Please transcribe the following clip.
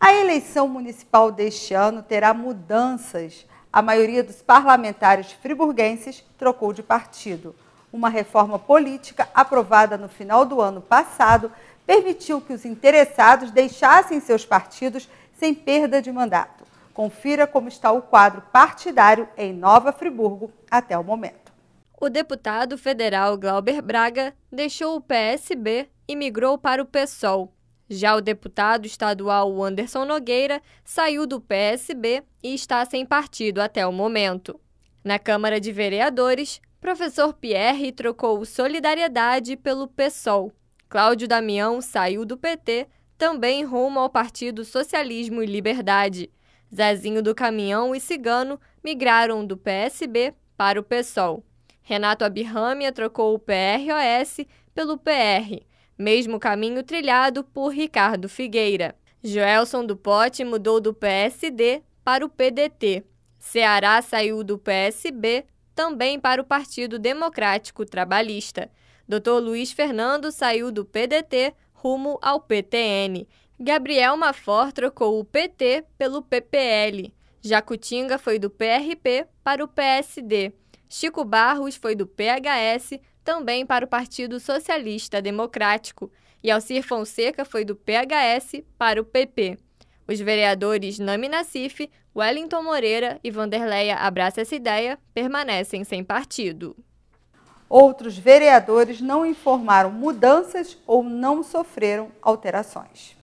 A eleição municipal deste ano terá mudanças. A maioria dos parlamentares friburguenses trocou de partido. Uma reforma política aprovada no final do ano passado permitiu que os interessados deixassem seus partidos sem perda de mandato. Confira como está o quadro partidário em Nova Friburgo até o momento. O deputado federal Glauber Braga deixou o PSB e migrou para o PSOL. Já o deputado estadual Anderson Nogueira saiu do PSB e está sem partido até o momento. Na Câmara de Vereadores, professor Pierre trocou Solidariedade pelo PSOL. Cláudio Damião saiu do PT, também rumo ao Partido Socialismo e Liberdade. Zezinho do Caminhão e Cigano migraram do PSB para o PSOL. Renato Abirramia trocou o PROS pelo PR mesmo caminho trilhado por Ricardo Figueira. Joelson do Pote mudou do PSD para o PDT. Ceará saiu do PSB também para o Partido Democrático Trabalhista. Dr. Luiz Fernando saiu do PDT rumo ao PTN. Gabriel Mafor trocou o PT pelo PPL. Jacutinga foi do PRP para o PSD. Chico Barros foi do PHS também para o Partido Socialista Democrático e Alcir Fonseca foi do PHS para o PP. Os vereadores Nami Nassif, Wellington Moreira e Vanderleia Abraça Essa Ideia permanecem sem partido. Outros vereadores não informaram mudanças ou não sofreram alterações.